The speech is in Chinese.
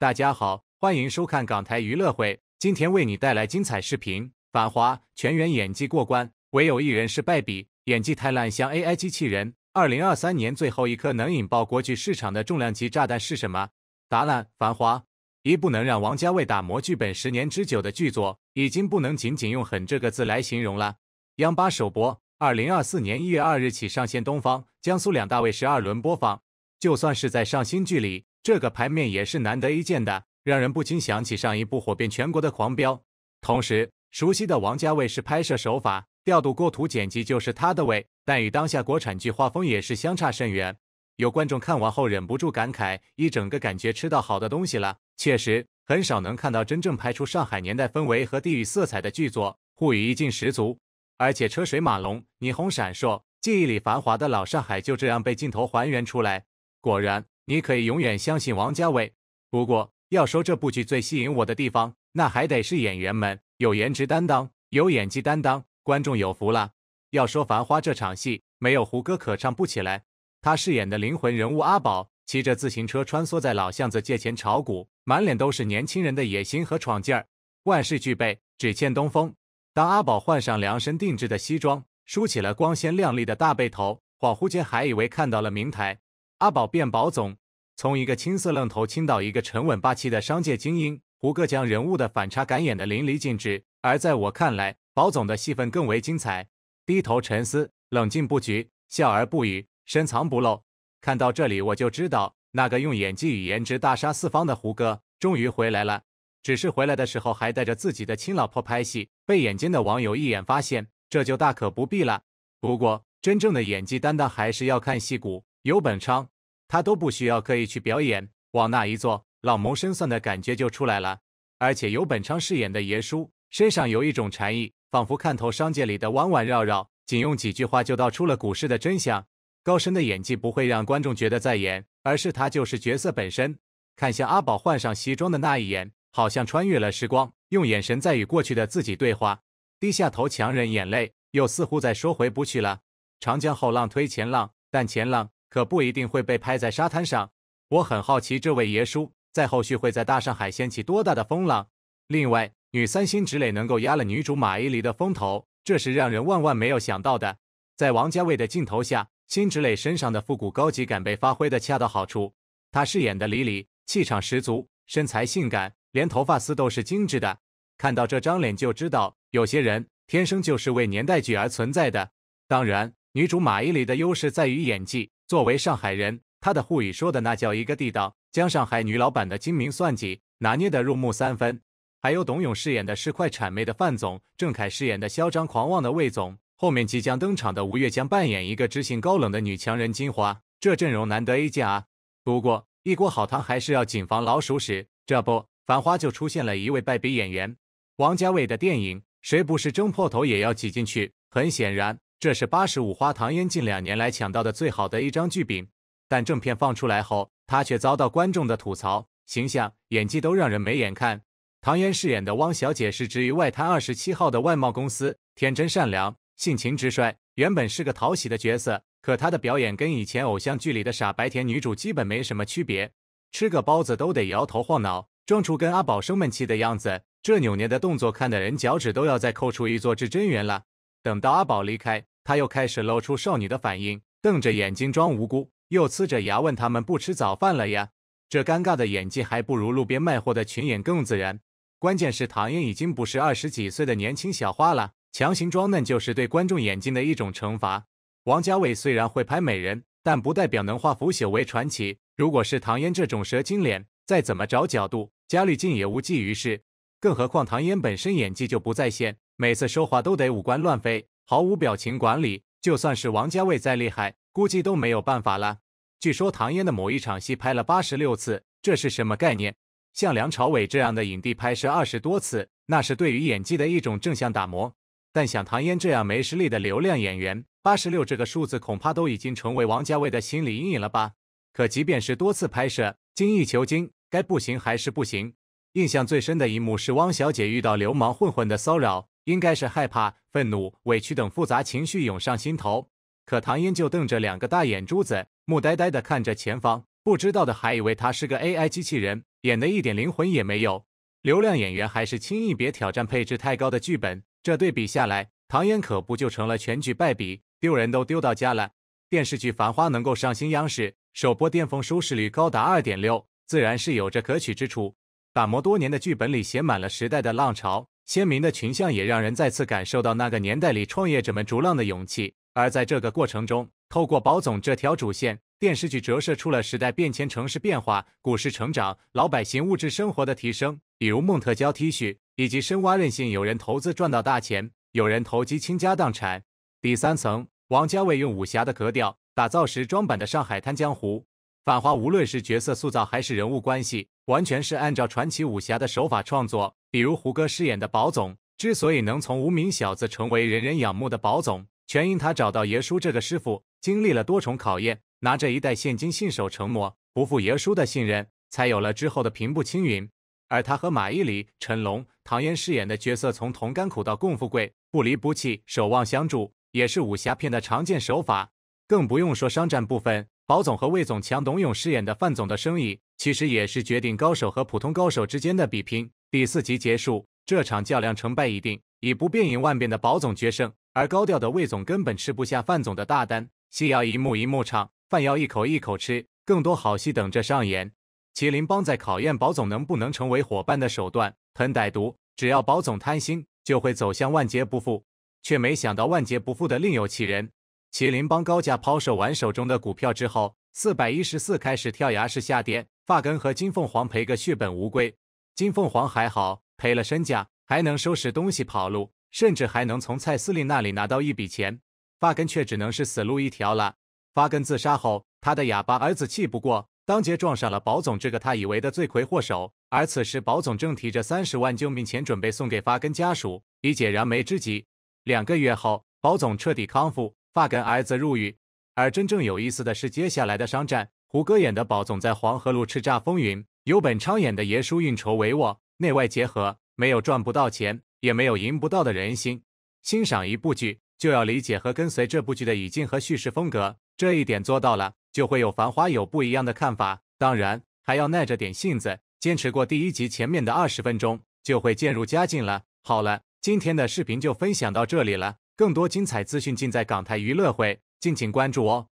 大家好，欢迎收看港台娱乐会，今天为你带来精彩视频《反华》，全员演技过关，唯有一人是败笔，演技太烂像 AI 机器人。二零二三年最后一颗能引爆国剧市场的重量级炸弹是什么？答案《繁华》。一部能让王家卫打磨剧本十年之久的剧作，已经不能仅仅用“狠”这个字来形容了。央八首播，二零二四年一月二日起上线东方、江苏两大卫视二轮播放。就算是在上新剧里。这个牌面也是难得一见的，让人不禁想起上一部火遍全国的《狂飙》。同时，熟悉的王家卫式拍摄手法、调度构图、剪辑就是他的味，但与当下国产剧画风也是相差甚远。有观众看完后忍不住感慨：“一整个感觉吃到好的东西了。”确实，很少能看到真正拍出上海年代氛围和地域色彩的剧作，沪语意境十足，而且车水马龙、霓虹闪烁，记忆里繁华的老上海就这样被镜头还原出来。果然。你可以永远相信王家卫。不过，要说这部剧最吸引我的地方，那还得是演员们有颜值担当，有演技担当，观众有福了。要说《繁花》这场戏，没有胡歌可唱不起来。他饰演的灵魂人物阿宝，骑着自行车穿梭在老巷子借钱炒股，满脸都是年轻人的野心和闯劲儿。万事俱备，只欠东风。当阿宝换上量身定制的西装，梳起了光鲜亮丽的大背头，恍惚间还以为看到了明台。阿宝变宝总。从一个青涩愣头，青到一个沉稳霸气的商界精英，胡歌将人物的反差感演得淋漓尽致。而在我看来，宝总的戏份更为精彩，低头沉思，冷静布局，笑而不语，深藏不露。看到这里，我就知道那个用演技与颜值大杀四方的胡歌终于回来了。只是回来的时候还带着自己的亲老婆拍戏，被眼尖的网友一眼发现，这就大可不必了。不过，真正的演技担当还是要看戏骨游本昌。他都不需要刻意去表演，往那一坐，老谋深算的感觉就出来了。而且游本昌饰演的爷叔身上有一种禅意，仿佛看透商界里的弯弯绕绕，仅用几句话就道出了股市的真相。高深的演技不会让观众觉得在演，而是他就是角色本身。看向阿宝换上西装的那一眼，好像穿越了时光，用眼神在与过去的自己对话。低下头强忍眼泪，又似乎在说回不去了。长江后浪推前浪，但前浪。可不一定会被拍在沙滩上。我很好奇，这位爷叔在后续会在大上海掀起多大的风浪。另外，女三星直蕾能够压了女主马伊琍的风头，这是让人万万没有想到的。在王家卫的镜头下，辛芷蕾身上的复古高级感被发挥的恰到好处。她饰演的李李，气场十足，身材性感，连头发丝都是精致的。看到这张脸就知道，有些人天生就是为年代剧而存在的。当然。女主马伊琍的优势在于演技。作为上海人，她的沪语说的那叫一个地道，将上海女老板的精明算计拿捏得入木三分。还有董勇饰演的是快谄媚的范总，郑恺饰演的嚣张狂妄的魏总，后面即将登场的吴越将扮演一个知性高冷的女强人金花。这阵容难得一见啊！不过一锅好汤还是要谨防老鼠屎。这不，繁花就出现了一位败笔演员。王家卫的电影，谁不是争破头也要挤进去？很显然。这是八十五花唐嫣近两年来抢到的最好的一张剧饼，但正片放出来后，她却遭到观众的吐槽，形象、演技都让人没眼看。唐嫣饰演的汪小姐是职于外滩二十七号的外贸公司，天真善良，性情直率，原本是个讨喜的角色，可她的表演跟以前偶像剧里的傻白甜女主基本没什么区别，吃个包子都得摇头晃脑，装出跟阿宝生闷气的样子，这扭捏的动作看的人脚趾都要再扣出一座至真园了。等到阿宝离开，他又开始露出少女的反应，瞪着眼睛装无辜，又呲着牙问他们不吃早饭了呀？这尴尬的演技还不如路边卖货的群演更自然。关键是唐嫣已经不是二十几岁的年轻小花了，强行装嫩就是对观众眼睛的一种惩罚。王家卫虽然会拍美人，但不代表能化腐朽为传奇。如果是唐嫣这种蛇精脸，再怎么找角度加滤镜也无济于事。更何况唐嫣本身演技就不在线。每次说话都得五官乱飞，毫无表情管理。就算是王家卫再厉害，估计都没有办法了。据说唐嫣的某一场戏拍了八十六次，这是什么概念？像梁朝伟这样的影帝拍摄二十多次，那是对于演技的一种正向打磨。但像唐嫣这样没实力的流量演员，八十六这个数字恐怕都已经成为王家卫的心理阴影了吧？可即便是多次拍摄，精益求精，该不行还是不行。印象最深的一幕是汪小姐遇到流氓混混的骚扰。应该是害怕、愤怒、委屈等复杂情绪涌上心头，可唐嫣就瞪着两个大眼珠子，木呆呆地看着前方，不知道的还以为她是个 AI 机器人，演的一点灵魂也没有。流量演员还是轻易别挑战配置太高的剧本，这对比下来，唐嫣可不就成了全剧败笔，丢人都丢到家了。电视剧《繁花》能够上新央视，首播巅峰收视率高达二点六，自然是有着可取之处。打磨多年的剧本里写满了时代的浪潮。鲜明的群像也让人再次感受到那个年代里创业者们逐浪的勇气。而在这个过程中，透过宝总这条主线，电视剧折射出了时代变迁、城市变化、股市成长、老百姓物质生活的提升。比如梦特娇 T 恤，以及深挖任性，有人投资赚到大钱，有人投机倾家荡产。第三层，王家卫用武侠的格调打造时装版的《上海滩》江湖。反华无论是角色塑造还是人物关系，完全是按照传奇武侠的手法创作。比如胡歌饰演的宝总，之所以能从无名小子成为人人仰慕的宝总，全因他找到爷叔这个师傅，经历了多重考验，拿着一袋现金信守成魔，不负爷叔的信任，才有了之后的平步青云。而他和马伊琍、成龙、唐嫣饰演的角色从同甘苦到共富贵，不离不弃，守望相助，也是武侠片的常见手法。更不用说商战部分，宝总和魏总强、董勇饰演的范总的生意。其实也是决定高手和普通高手之间的比拼。第四集结束，这场较量成败已定，以不变应万变的保总决胜，而高调的魏总根本吃不下范总的大单。戏要一幕一幕唱，饭要一口一口吃。更多好戏等着上演。麒麟帮在考验保总能不能成为伙伴的手段很歹毒，只要保总贪心，就会走向万劫不复。却没想到万劫不复的另有其人。麒麟帮高价抛售完手中的股票之后，四百一十四开始跳崖式下跌。发根和金凤凰赔个血本无归，金凤凰还好，赔了身价还能收拾东西跑路，甚至还能从蔡司令那里拿到一笔钱。发根却只能是死路一条了。发根自杀后，他的哑巴儿子气不过，当街撞上了保总这个他以为的罪魁祸首。而此时，保总正提着三十万救命钱准备送给发根家属，以解燃眉之急。两个月后，保总彻底康复，发根儿子入狱。而真正有意思的是接下来的商战。胡歌演的宝总在黄河路叱咤风云，由本昌演的爷叔运筹帷幄，内外结合，没有赚不到钱，也没有赢不到的人心。欣赏一部剧，就要理解和跟随这部剧的语境和叙事风格，这一点做到了，就会有繁花有不一样的看法。当然，还要耐着点性子，坚持过第一集前面的二十分钟，就会渐入佳境了。好了，今天的视频就分享到这里了，更多精彩资讯尽在港台娱乐汇，敬请关注哦。